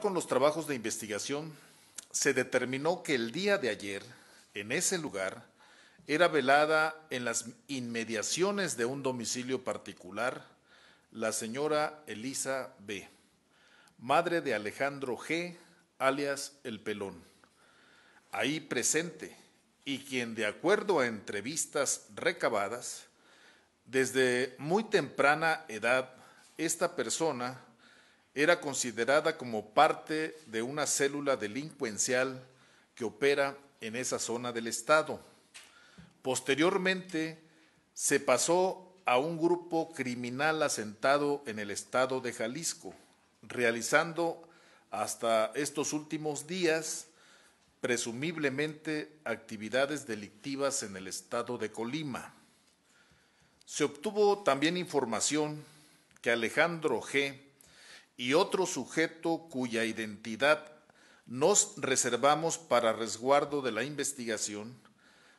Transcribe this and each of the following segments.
con los trabajos de investigación, se determinó que el día de ayer, en ese lugar, era velada en las inmediaciones de un domicilio particular la señora Elisa B., madre de Alejandro G., alias El Pelón, ahí presente y quien de acuerdo a entrevistas recabadas, desde muy temprana edad, esta persona era considerada como parte de una célula delincuencial que opera en esa zona del Estado. Posteriormente se pasó a un grupo criminal asentado en el Estado de Jalisco, realizando hasta estos últimos días presumiblemente actividades delictivas en el Estado de Colima. Se obtuvo también información que Alejandro G y otro sujeto cuya identidad nos reservamos para resguardo de la investigación,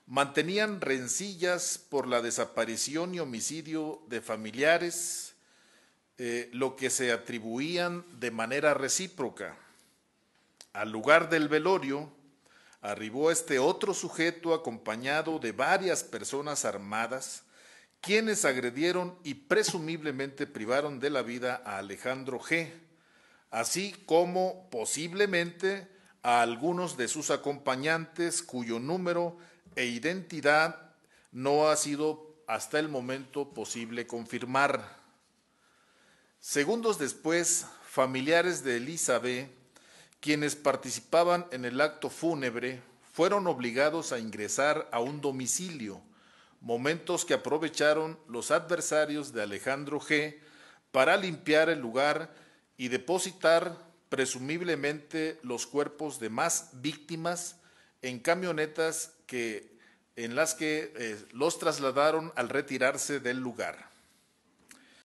mantenían rencillas por la desaparición y homicidio de familiares, eh, lo que se atribuían de manera recíproca. Al lugar del velorio, arribó este otro sujeto acompañado de varias personas armadas, quienes agredieron y presumiblemente privaron de la vida a Alejandro G., así como posiblemente a algunos de sus acompañantes cuyo número e identidad no ha sido hasta el momento posible confirmar. Segundos después, familiares de Elizabeth, quienes participaban en el acto fúnebre, fueron obligados a ingresar a un domicilio momentos que aprovecharon los adversarios de Alejandro G para limpiar el lugar y depositar presumiblemente los cuerpos de más víctimas en camionetas que, en las que eh, los trasladaron al retirarse del lugar.